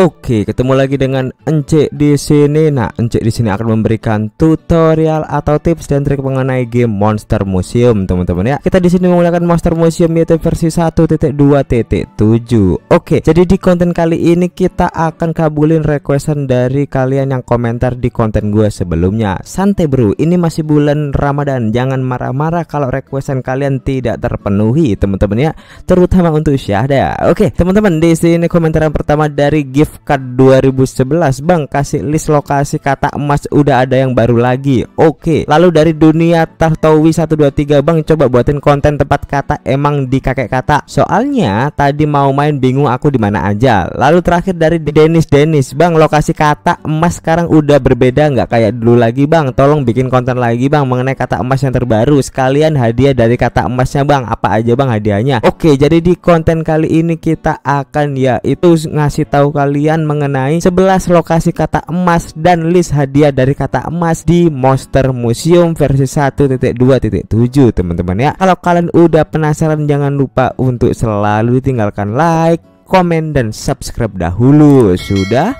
Oke, ketemu lagi dengan Encik di sini. Nah, Encik di sini akan memberikan tutorial atau tips dan trik mengenai game Monster Museum, teman-teman ya. Kita di sini menggunakan Monster Museum yaitu versi 1.2.7. Oke, jadi di konten kali ini kita akan kabulin requestan dari kalian yang komentar di konten gue sebelumnya. Santai bro, ini masih bulan Ramadan. Jangan marah-marah kalau requestan kalian tidak terpenuhi, teman-teman ya. Terutama untuk Syahda. Oke, teman-teman di sini komentar yang pertama dari gift gift card 2011 Bang kasih list lokasi kata emas udah ada yang baru lagi Oke lalu dari dunia Tartowi 123 Bang coba buatin konten tempat kata emang di kakek kata Soalnya tadi mau main bingung aku di mana aja Lalu terakhir dari Dennis Dennis Bang lokasi kata emas sekarang udah berbeda nggak kayak dulu lagi Bang Tolong bikin konten lagi Bang mengenai kata emas yang terbaru Sekalian hadiah dari kata emasnya Bang Apa aja Bang hadiahnya Oke jadi di konten kali ini kita akan yaitu ngasih tahu kalian kalian mengenai 11 lokasi kata emas dan list hadiah dari kata emas di Monster Museum versi 1.2.7 teman-teman ya kalau kalian udah penasaran jangan lupa untuk selalu tinggalkan like komen dan subscribe dahulu sudah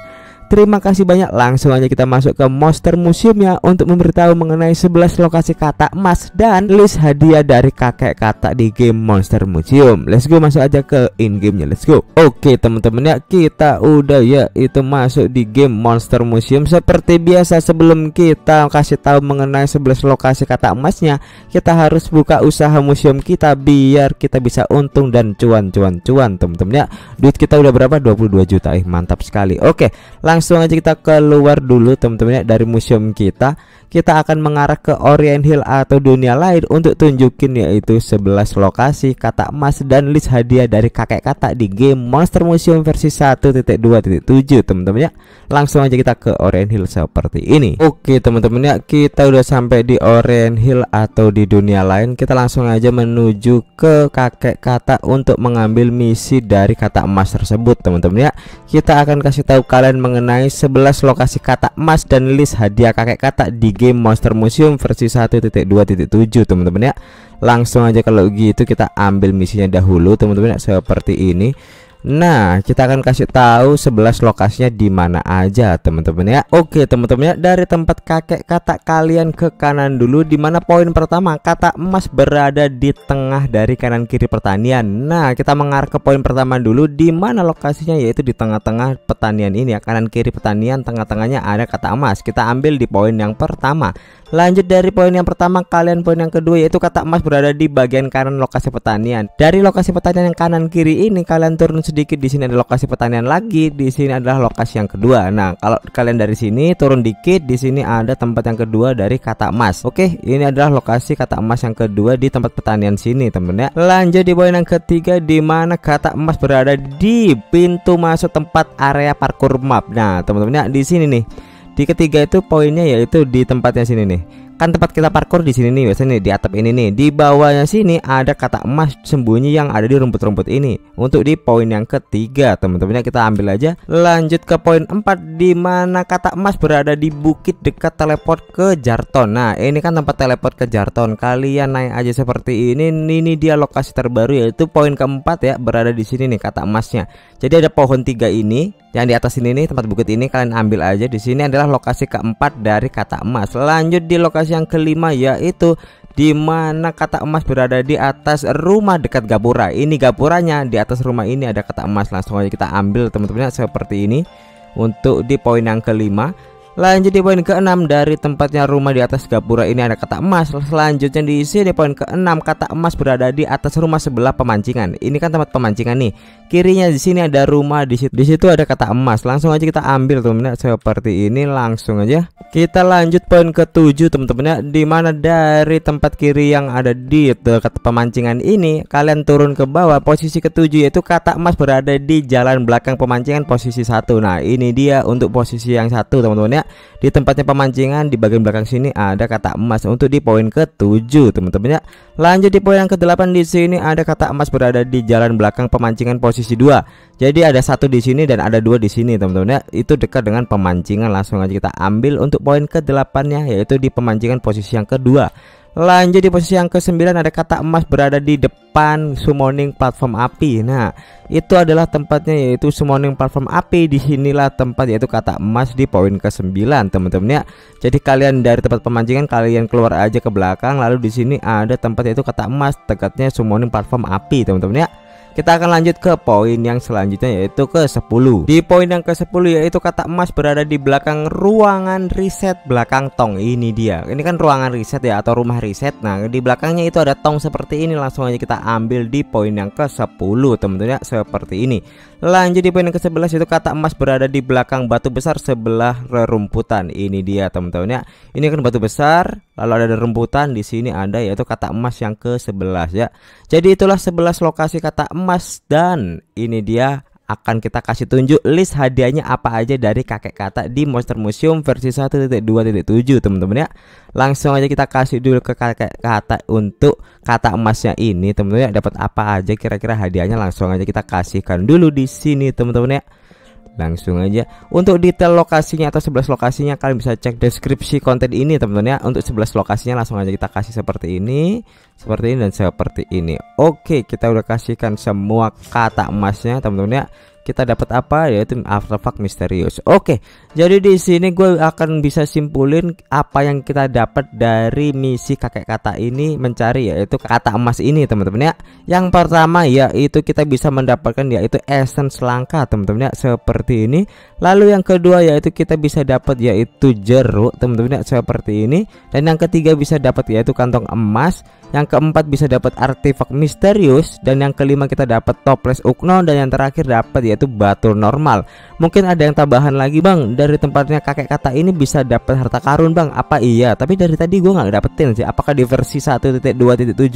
Terima kasih banyak. Langsung aja kita masuk ke monster Museum ya untuk memberitahu mengenai 11 lokasi kata emas dan list hadiah dari kakek kata di game Monster Museum. Let's go masuk aja ke in gamenya. Let's go. Oke teman-teman ya kita udah ya itu masuk di game Monster Museum. Seperti biasa sebelum kita kasih tahu mengenai 11 lokasi kata emasnya, kita harus buka usaha museum kita biar kita bisa untung dan cuan cuan cuan teman-teman ya. Duit kita udah berapa? 22 juta. Eh mantap sekali. Oke, langsung langsung aja kita keluar dulu teman-teman ya dari museum kita kita akan mengarah ke Orient Hill atau dunia lain untuk tunjukin yaitu 11 lokasi kata emas dan list hadiah dari kakek kata di game Monster Museum versi 1.2.7 teman-teman ya langsung aja kita ke Orient Hill seperti ini oke teman-teman ya kita udah sampai di Orient Hill atau di dunia lain kita langsung aja menuju ke kakek kata untuk mengambil misi dari kata emas tersebut teman-teman ya kita akan kasih tahu kalian mengenai mengenai 11 lokasi kata emas dan list hadiah kakek kata di game Monster Museum versi 1.2.7 teman-teman ya langsung aja kalau gitu kita ambil misinya dahulu teman-teman ya seperti ini Nah, kita akan kasih tahu 11 lokasinya di mana aja, teman-teman ya. Oke, teman-teman ya, dari tempat kakek kata kalian ke kanan dulu di mana poin pertama kata emas berada di tengah dari kanan kiri pertanian. Nah, kita mengarah ke poin pertama dulu di mana lokasinya yaitu di tengah-tengah pertanian ini ya, kanan kiri pertanian, tengah-tengahnya ada kata emas. Kita ambil di poin yang pertama. Lanjut dari poin yang pertama, kalian poin yang kedua yaitu kata emas berada di bagian kanan lokasi pertanian. Dari lokasi pertanian yang kanan kiri ini kalian turun sedikit di sini ada lokasi pertanian lagi di sini adalah lokasi yang kedua nah kalau kalian dari sini turun dikit di sini ada tempat yang kedua dari kata emas oke ini adalah lokasi kata emas yang kedua di tempat pertanian sini temen ya lanjut di poin yang ketiga di mana kata emas berada di pintu masuk tempat area parkour map nah teman-teman ya di sini nih di ketiga itu poinnya yaitu di tempatnya sini nih kan tempat kita parkur di sini nih biasanya nih di atap ini nih di bawahnya sini ada kata emas sembunyi yang ada di rumput-rumput ini untuk di poin yang ketiga teman-temannya kita ambil aja lanjut ke poin empat di mana kata emas berada di bukit dekat teleport ke Jarton nah ini kan tempat teleport ke Jarton kalian naik aja seperti ini ini dia lokasi terbaru yaitu poin keempat ya berada di sini nih kata emasnya jadi ada pohon tiga ini yang di atas ini nih tempat bukit ini kalian ambil aja di sini adalah lokasi keempat dari kata emas lanjut di lokasi yang kelima yaitu di mana kata emas berada di atas rumah dekat gapura ini gapuranya di atas rumah ini ada kata emas langsung aja kita ambil teman-temannya seperti ini untuk di poin yang kelima Lanjut di poin ke-6 dari tempatnya rumah di atas gapura ini ada kata emas. Selanjutnya diisi di poin ke-6 kata emas berada di atas rumah sebelah pemancingan. Ini kan tempat pemancingan nih. Kirinya di sini ada rumah di situ. Di situ ada kata emas. Langsung aja kita ambil teman-teman seperti ini langsung aja. Kita lanjut poin ke-7 teman-teman ya di mana dari tempat kiri yang ada di dekat pemancingan ini kalian turun ke bawah posisi ketujuh yaitu kata emas berada di jalan belakang pemancingan posisi satu. Nah, ini dia untuk posisi yang satu teman-teman ya. Di tempatnya pemancingan di bagian belakang sini ada kata emas untuk di poin ke-7, teman-teman ya. Lanjut di poin yang ke-8 di sini ada kata emas berada di jalan belakang pemancingan posisi 2. Jadi ada satu di sini dan ada dua di sini, teman-teman ya. Itu dekat dengan pemancingan langsung aja kita ambil untuk poin ke-8-nya yaitu di pemancingan posisi yang kedua. Lanjut di posisi yang ke-9 ada kata emas berada di depan summoning platform api. Nah, itu adalah tempatnya yaitu summoning platform api. Di sinilah tempat yaitu kata emas di poin ke-9, teman-teman ya. Jadi kalian dari tempat pemancingan kalian keluar aja ke belakang lalu di sini ada tempat yaitu kata emas dekatnya summoning platform api, teman-teman ya. Kita akan lanjut ke poin yang selanjutnya yaitu ke 10 Di poin yang ke 10 yaitu kata emas berada di belakang ruangan riset belakang tong Ini dia Ini kan ruangan riset ya atau rumah riset Nah di belakangnya itu ada tong seperti ini Langsung aja kita ambil di poin yang ke 10 Tentunya seperti ini Lanjut di poin yang ke-11 itu kata emas berada di belakang batu besar sebelah rerumputan. Ini dia teman-teman ya. Ini kan batu besar, lalu ada rerumputan di sini ada yaitu kata emas yang ke-11 ya. Jadi itulah 11 lokasi kata emas dan ini dia akan kita kasih tunjuk list hadiahnya apa aja dari kakek kata di Monster Museum versi 1.2.7 teman-teman ya langsung aja kita kasih dulu ke kakek kata untuk kata emasnya ini teman-teman ya dapat apa aja kira-kira hadiahnya langsung aja kita kasihkan dulu di sini teman-teman ya langsung aja untuk detail lokasinya atau 11 lokasinya kalian bisa cek deskripsi konten ini teman-teman ya untuk 11 lokasinya langsung aja kita kasih seperti ini seperti ini dan seperti ini oke kita udah kasihkan semua kata emasnya teman-teman ya kita dapat apa yaitu artefak misterius. Oke, jadi di sini gue akan bisa simpulin apa yang kita dapat dari misi kakek kata ini mencari yaitu kata emas ini teman-teman ya. Yang pertama yaitu kita bisa mendapatkan yaitu essence langka teman-teman ya seperti ini. Lalu yang kedua yaitu kita bisa dapat yaitu jeruk teman-teman ya seperti ini. Dan yang ketiga bisa dapat yaitu kantong emas. Yang keempat bisa dapat artefak misterius dan yang kelima kita dapat toples ukno dan yang terakhir dapat yaitu yaitu batu normal mungkin ada yang tambahan lagi bang dari tempatnya kakek kata ini bisa dapat harta karun bang apa iya tapi dari tadi gue nggak dapetin sih apakah di versi 1.2.7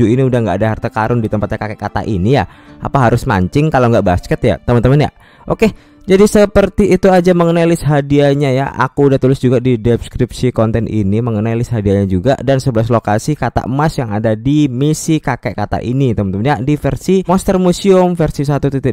ini udah nggak ada harta karun di tempatnya kakek kata ini ya apa harus mancing kalau nggak basket ya teman-teman ya oke jadi seperti itu aja mengenai list hadiahnya ya. Aku udah tulis juga di deskripsi konten ini mengenai list hadiahnya juga dan 11 lokasi kata emas yang ada di misi kakek kata ini teman-teman ya di versi Monster Museum versi 1.2.7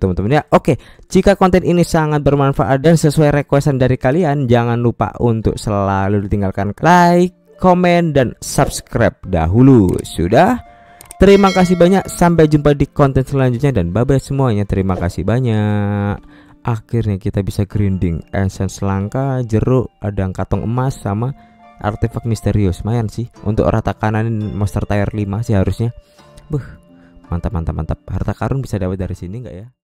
teman-teman ya. Oke, jika konten ini sangat bermanfaat dan sesuai requestan dari kalian, jangan lupa untuk selalu ditinggalkan like, komen dan subscribe dahulu. Sudah? Terima kasih banyak, sampai jumpa di konten selanjutnya dan bye-bye semuanya. Terima kasih banyak. Akhirnya kita bisa grinding essence langka, jeruk, ada katong emas sama artefak misterius. Mayan sih untuk rata kanan monster tier 5 sih harusnya. Buh mantap mantap mantap. Harta karun bisa dapat dari sini nggak ya?